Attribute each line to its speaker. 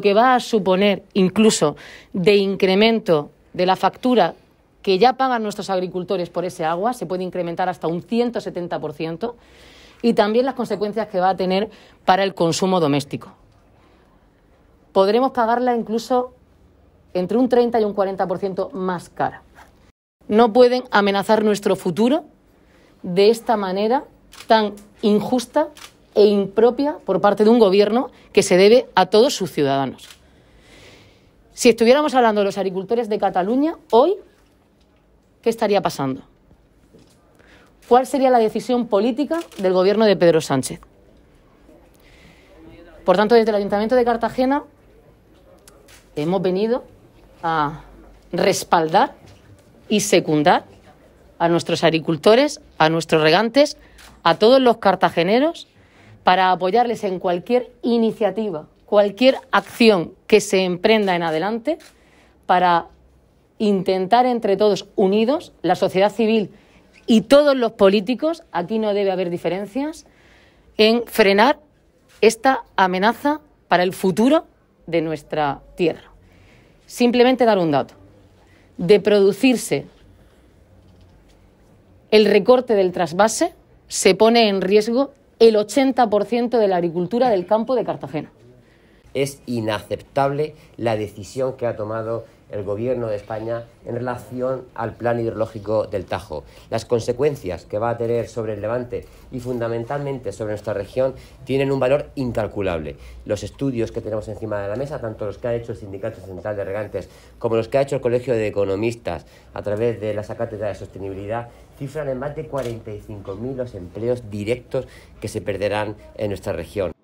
Speaker 1: que va a suponer incluso de incremento de la factura que ya pagan nuestros agricultores por ese agua, se puede incrementar hasta un 170%, y también las consecuencias que va a tener para el consumo doméstico. Podremos pagarla incluso entre un 30 y un 40% más cara. No pueden amenazar nuestro futuro de esta manera tan injusta e impropia por parte de un gobierno que se debe a todos sus ciudadanos. Si estuviéramos hablando de los agricultores de Cataluña hoy, ¿qué estaría pasando? ¿Cuál sería la decisión política del gobierno de Pedro Sánchez? Por tanto, desde el Ayuntamiento de Cartagena hemos venido a respaldar y secundar a nuestros agricultores, a nuestros regantes, a todos los cartageneros para apoyarles en cualquier iniciativa, cualquier acción que se emprenda en adelante para intentar entre todos unidos, la sociedad civil y todos los políticos, aquí no debe haber diferencias, en frenar esta amenaza para el futuro de nuestra tierra. Simplemente dar un dato. De producirse el recorte del trasvase, se pone en riesgo el 80% de la agricultura del campo de Cartagena.
Speaker 2: Es inaceptable la decisión que ha tomado el Gobierno de España en relación al plan hidrológico del Tajo. Las consecuencias que va a tener sobre el Levante y fundamentalmente sobre nuestra región tienen un valor incalculable. Los estudios que tenemos encima de la mesa, tanto los que ha hecho el Sindicato Central de Regantes como los que ha hecho el Colegio de Economistas a través de la Cátedra de Sostenibilidad, cifran en más de 45.000 los empleos directos que se perderán en nuestra región.